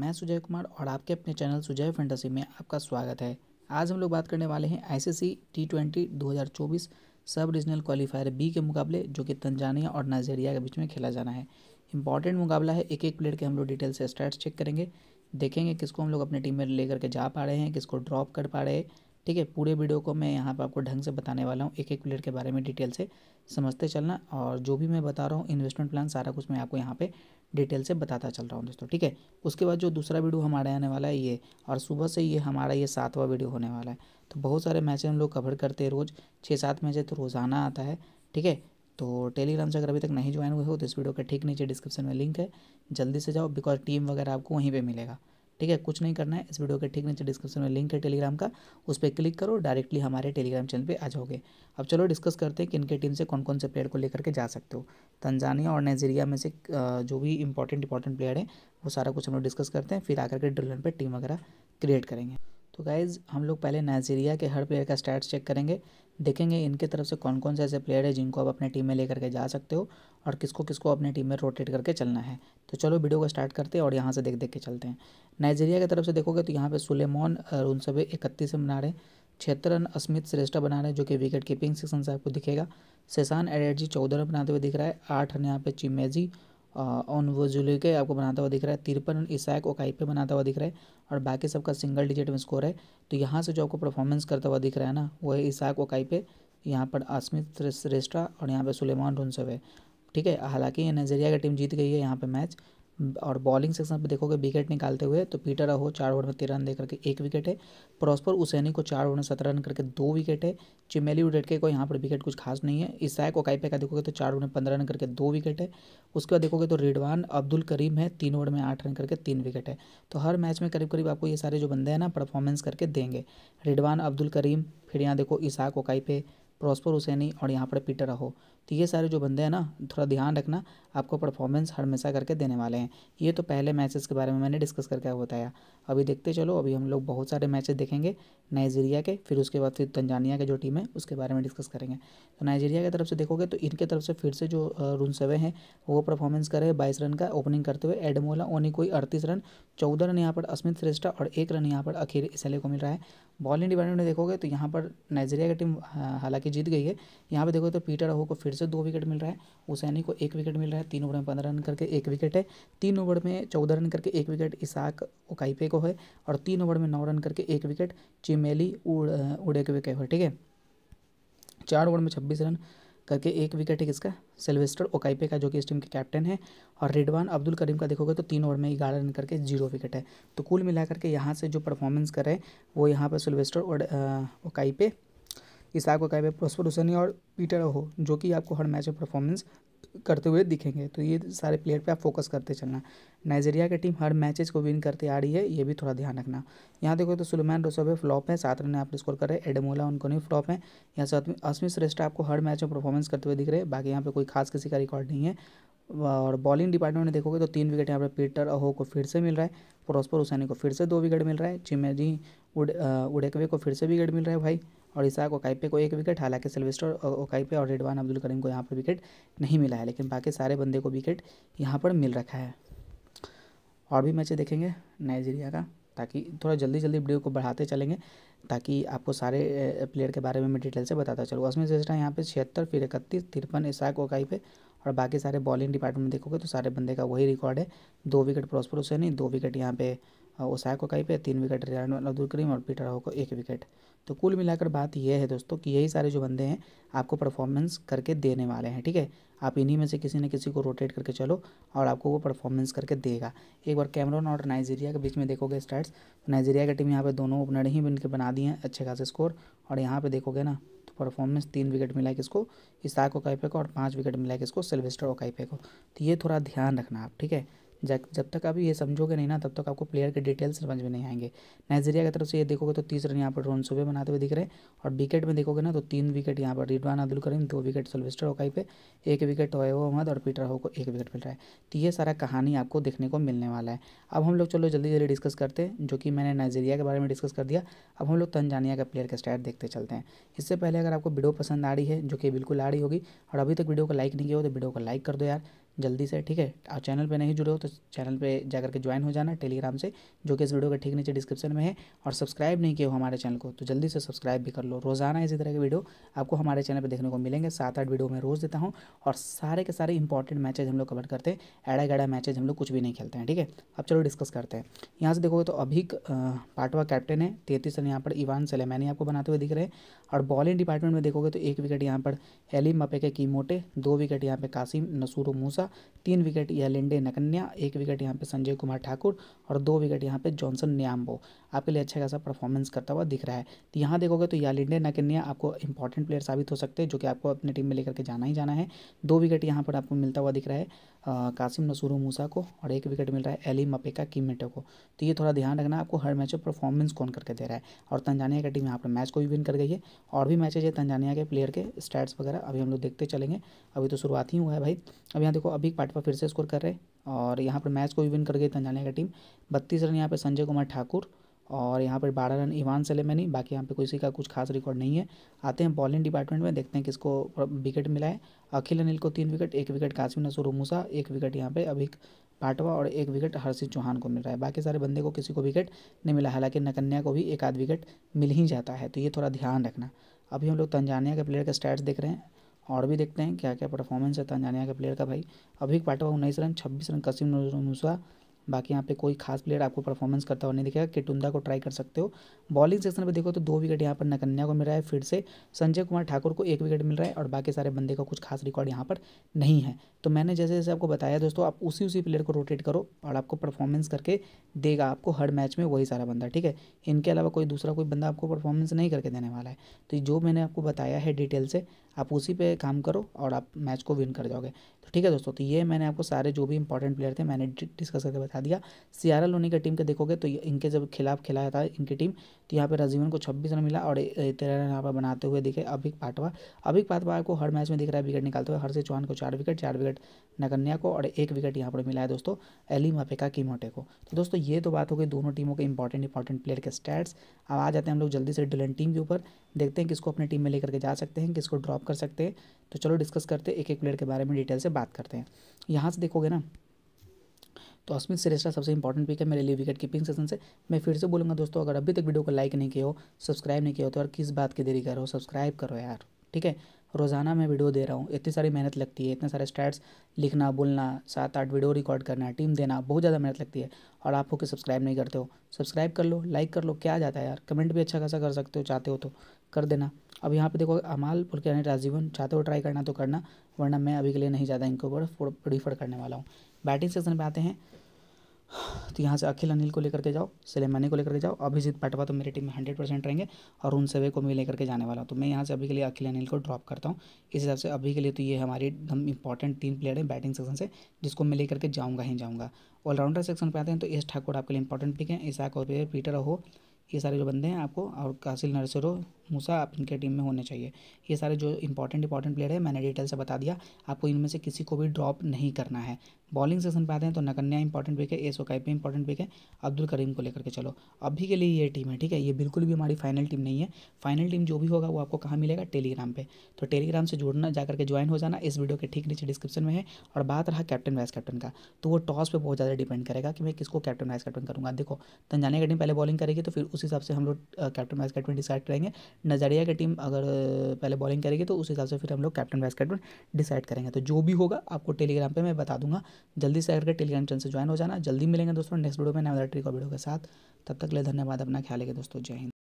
मैं सुजय कुमार और आपके अपने चैनल सुजय फैंटेसी में आपका स्वागत है आज हम लोग बात करने वाले हैं आईसीसी टी ट्वेंटी दो हज़ार चौबीस सब रीजनल क्वालिफायर बी के मुकाबले जो कि तंजानिया और नाइजेरिया के बीच में खेला जाना है इंपॉर्टेंट मुकाबला है एक एक प्लेयर के हम लोग डिटेल से स्टैट्स चेक करेंगे देखेंगे किसको हम लोग अपने टीम में लेकर के जा पा रहे हैं किसको ड्रॉप कर पा रहे हैं ठीक है पूरे वीडियो को मैं यहाँ पर आपको ढंग से बताने वाला हूँ एक एक प्लेयर के बारे में डिटेल से समझते चलना और जो भी मैं बता रहा हूँ इन्वेस्टमेंट प्लान सारा कुछ मैं आपको यहाँ पे डिटेल से बताता चल रहा हूँ दोस्तों ठीक है उसके बाद जो दूसरा वीडियो हमारा आने वाला है ये और सुबह से ये हमारा ये सातवां वीडियो होने वाला है तो बहुत सारे मैच हम लोग कवर करते हैं रोज़ छः सात मैच तो रोज़ाना आता है ठीक है तो टेलीग्राम से अगर अभी तक नहीं ज्वाइन हुए हो तो इस वीडियो के ठीक नीचे डिस्क्रिप्शन में लिंक है जल्दी से जाओ बिकॉज टीम वगैरह आपको वहीं पर मिलेगा ठीक है कुछ नहीं करना है इस वीडियो के ठीक नीचे डिस्क्रिप्शन में लिंक है टेलीग्राम का उस पर क्लिक करो डायरेक्टली हमारे टेलीग्राम चैनल पर आ जाओगे अब चलो डिस्कस करते हैं कि इनके टीम से कौन कौन से प्लेयर को लेकर के जा सकते हो तंजानिया और नाइजीरिया में से जो भी इंपॉर्टेंट इंपॉर्टेंट प्लेयर हैं वो सारा कुछ हम लोग डिस्कस करते हैं फिर आकर के ड्रिलन पर टीम वगैरह क्रिएट करेंगे तो गाइज़ हम लोग पहले नाइजीरिया के हर प्लेयर का स्टैट्स चेक करेंगे देखेंगे इनके तरफ से कौन कौन से ऐसे प्लेयर है जिनको आप अपने टीम में लेकर के जा सकते हो और किसको किसको अपने टीम में रोटेट करके चलना है तो चलो वीडियो को स्टार्ट करते हैं और यहाँ से देख देख के चलते हैं नाइजीरिया की तरफ से देखोगे तो यहाँ पे सुलेमोन उन सभी इकतीस रन बना रहे हैं छिहत्तर रन अस्मित श्रेष्ठा बना रहे हैं जो कि विकेट कीपिंग सेक्शन से आपको दिखेगा सेसान एडर्जी चौदह रन बनाते हुए दिख रहा है आठ रन यहाँ पे चिमेजी ऑन वो जुलू के आपको बनाता हुआ दिख रहा है तिरपन ईसाक ओकाई पे बनाता हुआ दिख रहा है और बाकी सबका सिंगल डिजिट में स्कोर है तो यहाँ से जो आपको परफॉर्मेंस करता हुआ दिख रहा है ना वो है ईसाक ओकाई पे यहाँ पर आसमित रेस्ट्रा और यहाँ पर सुलेमान रुनसव है ठीक है हालांकि नाइजेरिया की टीम जीत गई है यहाँ पर मैच और बॉलिंग सेक्शन पर देखोगे विकेट निकालते हुए तो पीटर अहो चार ओवर में तेरह रन दे करके एक विकेट है प्रॉस्पर उसेनी को चार ओवर में सत्रह रन करके दो विकेट है चिमेली उडेटके को यहाँ पर विकेट कुछ खास नहीं है ईसाक ओकाइपे का देखोगे तो चार ओवर में पंद्रह रन करके दो विकेट है उसके बाद देखोगे तो रिडवान अब्दुल करीम है तीन ओवर में आठ रन करके तीन विकेट है तो हर मैच में करीब करीब आपको ये सारे जो बंदे हैं ना परफॉर्मेंस करके देंगे रिडवान अब्दुल करीम फिर यहाँ देखो ईसाक ओकाइपे प्रॉस्पर हुसैनी और यहाँ पर पीटर अहो तो ये सारे जो बंदे हैं ना थोड़ा ध्यान रखना आपको परफॉर्मेंस हमेशा करके देने वाले हैं ये तो पहले मैचेस के बारे में मैंने डिस्कस करके बताया अभी देखते चलो अभी हम लोग बहुत सारे मैचेस देखेंगे नाइजीरिया के फिर उसके बाद फिर तंजानिया के जो टीम है उसके बारे में डिस्कस करेंगे तो नाइजीरिया की तरफ से देखोगे तो इनके तरफ से फिर से जो रून सेवे हैं वो परफॉर्मेंस करे बाईस रन का ओपनिंग करते हुए एडमोला ओनी कोई अड़तीस रन चौदह रन यहाँ पर अस्मित श्रेष्ठा और एक रन यहाँ पर अखिल इसलिए को मिल रहा है बॉलिंग डिपार्टमेंट में देखोगे तो यहाँ पर नाइजीरिया की टीम हालांकि जीत गई है यहाँ पर देखोगे तो पीटर हो को फिर से दो विकेट मिल रहा है हुसैनी को एक विकेट मिल रहा है तीन ओवर में पंद्रह रन करके एक विकेट है तीन ओवर में चौदह रन करके एक विकेट इसाक ओकाइपे को है और तीन ओवर में नौ रन करके एक विकेट चिमेली उडेकवे के है ठीक है चार ओवर में छब्बीस रन करके एक विकेट है किसका सेल्वेस्टर ओकाइपे का जो कि इस टीम के कैप्टन है और रिडवान अब्दुल करीम का देखोगे तो तीन ओवर में ग्यारह रन करके जीरो विकेट है तो कुल मिलाकर के यहाँ से जो परफॉर्मेंस कर रहे हैं वो यहाँ पर सिल्वेस्टर ओकाइपे इस आपको कैब है प्रोस्पर और पीटर हो जो कि आपको हर मैच में परफॉर्मेंस करते हुए दिखेंगे तो ये सारे प्लेयर पे आप फोकस करते चलना नाइजीरिया की टीम हर मैचेस को विन करते आ रही है ये भी थोड़ा ध्यान रखना यहाँ देखो तो सुलेमान रोसोबे फ्लॉप है सात रन आप स्कोर कर रहे हैं एडमोला उनको नहीं फ्लॉप है यहाँ से अश्विन श्रेष्ठ आपको हर मैच में परफॉर्मेंस करते हुए दिख रहे हैं बाकी यहाँ पर कोई खास किसी का रिकॉर्ड नहीं है और बॉलिंग डिपार्टमेंट में देखोगे तो तीन विकेट यहाँ पर पीटर अहो को फिर से मिल रहा है प्रोस्पर हुसैनी को फिर से दो विकेट मिल रहा है चिमेजी उड उडेकवे को फिर से विकेट मिल रहा है भाई और इसाक ओकाइपे को एक विकेट हालांकि सिल्वेस्टर ओकाइपे और रिडवान अब्दुल करीम को यहाँ पर विकेट नहीं मिला है लेकिन बाकी सारे बंदे को विकेट यहाँ पर मिल रखा है और भी मैचे देखेंगे नाइजीरिया का ताकि थोड़ा जल्दी जल्दी वीडियो को बढ़ाते चलेंगे ताकि आपको सारे प्लेयर के बारे में मैं डिटेल से बताता चलूँ उसमें जैसा यहाँ पे छिहत्तर फिर इकतीस तिरपन इसाक ओकाई पे और बाकी सारे बॉलिंग डिपार्टमेंट देखोगे तो सारे बंदे का वही रिकॉर्ड है दो विकेट प्रोस्पर हुसैनी दो विकेट यहाँ पे हाँ, ओसाया को कहीं पे तीन विकेट रिटायर्ड अब्दुल करीम और पीटर हाउ को एक विकेट तो कुल मिलाकर बात यह है दोस्तों कि यही सारे जो बंदे हैं आपको परफॉर्मेंस करके देने वाले हैं ठीक है आप इन्हीं में से किसी न किसी को रोटेट करके चलो और आपको वो परफॉर्मेंस करके देगा एक बार कैमरॉन और नाइजीरिया के बीच में देखोगे स्टार्ट तो नाइजीरिया की टीम यहाँ पर दोनों ओपनर ही बन के बना दिए हैं अच्छे खासे स्कोर और यहाँ पर देखोगे ना तो परफॉर्मेंस तीन विकेट मिला है किसको इसको ओकाइपे को और पाँच विकेट मिला है किसको सिल्वेस्टर ओकाइपे को तो ये थोड़ा ध्यान रखना आप ठीक है जब जब तक आप ये समझोगे नहीं ना तब तक आपको प्लेयर के डिटेल्स समझ में नहीं आएंगे नाइजीरिया की तरफ से ये देखोगे तो तीस रन यहाँ पर रोन सुबह बनाते हुए दिख रहे हैं और विकेट में देखोगे ना तो तीन विकेट यहाँ पर रिडवान अब्दुल करीम दो विकेट सलवेस्टर ओकाई पे एक विकेट ओए अहमद और पीटर हो को एक विकेट मिल रहा है तो ये सारा कहानी आपको देखने को मिलने वाला है अब हम लोग चलो जल्दी जल्दी डिस्कस करते हैं जो कि मैंने नाइजीरिया के बारे में डिस्कस कर दिया अब हम लोग तंजानिया का प्लेयर का स्टैट देखते चलते हैं इससे पहले अगर आपको वीडियो पसंद आ रही है जो कि बिल्कुल आ रही होगी और अभी तक वीडियो को लाइक नहीं किया हो तो वीडियो को लाइक कर दो यार जल्दी से ठीक है और चैनल पे नहीं जुड़े हो तो चैनल पे जाकर के ज्वाइन हो जाना टेलीग्राम से जो कि इस वीडियो के ठीक नीचे डिस्क्रिप्शन में है और सब्सक्राइब नहीं किया हो हमारे चैनल को तो जल्दी से सब्सक्राइब भी कर लो रोज़ाना इसी तरह के वीडियो आपको हमारे चैनल पर देखने को मिलेंगे सात आठ वीडियो मैं रोज़ देता हूँ और सारे के सारे इंपॉर्टेंट मैचेज हम लोग कवर करते हैं एडा गैडा मैचेज हम लोग कुछ भी नहीं खेलते हैं ठीक है अब चलो डिस्कस करते हैं यहाँ से देखोगे तो अभी पाटवा कैप्टन है तैतीस रन यहाँ पर इवान मैंने आपको बनाते हुए दिख रहे हैं और बॉलिंग डिपार्टमेंट में देखोगे तो एक विकेट यहाँ पर एलिम के की मोटे दो विकेट यहाँ पर कासिम नसूर मूसा था तीन विकेट यह लेंडे नकन्या एक विकेट यहाँ पे संजय कुमार ठाकुर और दो विकेट यहाँ पे जॉनसन न्याम्बो आपके लिए अच्छा खासा परफॉर्मेंस करता हुआ दिख रहा है तो यहाँ देखोगे तो यालिंडे नकन्या आपको इंपॉर्टेंट प्लेयर साबित हो सकते हैं जो कि आपको अपने टीम में लेकर के जाना ही जाना है दो विकेट यहाँ पर आपको मिलता हुआ दिख रहा है आ, कासिम नसूर मूसा को और एक विकेट मिल रहा है एली मपेका कीमेटो को तो ये थोड़ा ध्यान रखना आपको हर मैच में परफॉर्मेंस कौन करके दे रहा है और तंजानिया की टीम यहाँ पर मैच को भी विन कर गई है और भी मैचेज है तंजानिया के प्लेयर के स्टैट्स वगैरह अभी हम लोग देखते चलेंगे अभी तो शुरुआत ही हुआ है भाई अब यहाँ देखो देखो अभी पार्ट पर फिर से स्कोर कर रहे और यहाँ पर मैच को भी विन कर गई तंजानिया की टीम बत्तीस रन यहाँ पर संजय कुमार ठाकुर और यहाँ पर बारह रन ईवान सेलेमनी बाकी यहाँ पे किसी का कुछ खास रिकॉर्ड नहीं है आते हैं बॉलिंग डिपार्टमेंट में देखते हैं किसको विकेट मिला है अखिल अनिल को तीन विकेट एक विकेट कासिम नसूर मूसा एक विकेट यहाँ पे अभी पाटवा और एक विकेट हर्षित चौहान को मिल रहा है बाकी सारे बंदे को किसी को विकेट नहीं मिला हालांकि नकन्या को भी एक आध विकेट मिल ही जाता है तो ये थोड़ा ध्यान रखना अभी हम लोग तंजानिया के प्लेयर के स्टैट्स देख रहे हैं और भी देखते हैं क्या क्या परफॉर्मेंस है तंजानिया के प्लेयर का भाई अभी हुआ उन्नीस रन छब्बीस रन कसिम मूसा बाकी यहाँ पे कोई खास प्लेयर आपको परफॉर्मेंस करता हुआ नहीं दिखेगा किटुंदा को ट्राई कर सकते हो बॉलिंग सेक्शन में देखो तो दो विकेट यहाँ पर नकन्या को मिल रहा है फिर से संजय कुमार ठाकुर को एक विकेट मिल रहा है और बाकी सारे बंदे का कुछ खास रिकॉर्ड यहाँ पर नहीं है तो मैंने जैसे जैसे आपको बताया दोस्तों आप उसी उसी प्लेयर को रोटेट करो और आपको परफॉर्मेंस करके देगा आपको हर मैच में वही सारा बंदा ठीक है इनके अलावा कोई दूसरा कोई बंदा आपको परफॉर्मेंस नहीं करके देने वाला है तो जो मैंने आपको बताया है डिटेल से आप उसी पे काम करो और आप मैच को विन कर जाओगे तो ठीक है दोस्तों तो ये मैंने आपको सारे जो भी इंपॉर्टेंट प्लेयर थे मैंने डिस्कस करके बता दिया सियारा लोनी की टीम के देखोगे तो इनके जब खिलाफ खिलाया था इनकी टीम तो यहाँ पे रजीवन को छब्बीस रन मिला और तेरह रन यहाँ पर बनाते हुए दिखे अभिक पाटवा अभिक पाटवा को हर मैच में दिख रहा है विकेट निकालते हुए से चौहान को चार विकेट चार विकेट नगन्या को और एक विकेट यहाँ पर मिला है दोस्तों एली मफेका की मोटे को तो दोस्तों ये तो बात हो गई दोनों टीमों के इंपॉर्टेंट इंपॉर्टेंट प्लेयर के स्टैट्स अब आ जाते हैं हम लोग जल्दी से डुलन टीम के ऊपर देखते हैं किसको अपने टीम में लेकर के जा सकते हैं किसको ड्रॉप कर सकते हैं तो चलो डिस्कस करते हैं एक एक प्लेयर के बारे में डिटेल से बात करते हैं यहाँ से देखोगे ना तो अस्मित श्रेष्ठा सबसे इंपॉर्टेंट पिक है मेरे लिए विकेट कीपिंग सेशन से मैं फिर से बोलूँगा दोस्तों अगर अभी तक वीडियो को लाइक नहीं किया हो सब्सक्राइब नहीं किया हो तो यार किस बात की देरी करो सब्सक्राइब करो यार ठीक है रोज़ाना मैं वीडियो दे रहा हूँ इतनी सारी मेहनत लगती है इतने सारे स्टैट्स लिखना बोलना सात आठ वीडियो रिकॉर्ड करना टीम देना बहुत ज़्यादा मेहनत लगती है और आप होकर सब्सक्राइब नहीं करते हो सब्सक्राइब कर लो लाइक कर लो क्या जाता है यार कमेंट भी अच्छा खासा कर सकते हो चाहते हो तो कर देना अब यहाँ पे देखो अमाल के राजीवन चाहते हो ट्राई करना तो करना वरना मैं अभी के लिए नहीं ज़्यादा इनको ऊपर प्रीफर करने वाला हूँ बैटिंग सेक्शन पर आते हैं तो यहाँ से अखिल अनिल को लेकर के जाओ सलेमानी को लेकर के जाओ अभिजीत पटवा तो मेरी टीम में हंड्रेड परसेंट रहेंगे और उन सभी को मैं लेकर के जाने वाला हूँ तो मैं यहाँ से अभी के लिए अखिल अनिल को ड्रॉप करता हूँ इस हिसाब से अभी के लिए तो ये हमारी एकदम इंपॉर्टेंट तीन प्लेयर है बैटिंग सेक्शन से जिसको मैं लेकर के जाऊँगा ही जाऊँगा ऑलराउंडर सेक्शन पर आते हैं तो एस ठाकुर आपके लिए इंपॉर्टेंट पिक है ईसा और पीटर हो ये सारे जो बंदे हैं आपको और कासिल नरसरो मूसा आप इनके टीम में होने चाहिए ये सारे जो इंपॉर्टेंट इंपॉर्टेंट प्लेयर है मैंने डिटेल से बता दिया आपको इनमें से किसी को भी ड्रॉप नहीं करना है बॉलिंग सेशन पे आते हैं तो नकन्या इंपॉर्टेंट पिक है एस ओकाई पे इंपॉर्टेंट पिक है अब्दुल करीम को लेकर के चलो अभी के लिए ये टीम है ठीक है ये बिल्कुल भी हमारी फाइनल टीम नहीं है फाइनल टीम जो भी होगा वो आपको कहाँ मिलेगा टेलीग्राम पे तो टेलीग्राम से जुड़ना जाकर के ज्वाइन हो जाना इस वीडियो के ठीक नीचे डिस्क्रिप्शन में है और बात रहा कैप्टन वाइस कैप्टन का तो वो टॉस पर बहुत ज़्यादा डिपेंड करेगा कि मैं किसको कैप्टन वाइस कैप्टन करूँगा देखो तंजानिया की टीम पहले बॉलिंग करेगी तो फिर उस हिसाब से हम लोग कैप्टन वाइस कैप्टन डिसाइड करेंगे नजरिया की टीम अगर पहले बॉलिंग करेगी तो उस हिसाब से फिर हम लोग कैप्टन वाइस कैप्टन डिसाइड करेंगे तो जो भी होगा आपको टेलीग्राम पर मैं बता दूंगा जल्दी से करके टेलीग्राम चैनल से ज्वाइन हो जाना जल्दी मिलेंगे दोस्तों नेक्स्ट वीडियो में नवरात्रि का वीडियो के साथ तब तक ले धन्यवाद अपना ख्याल रखें दोस्तों जय हिंद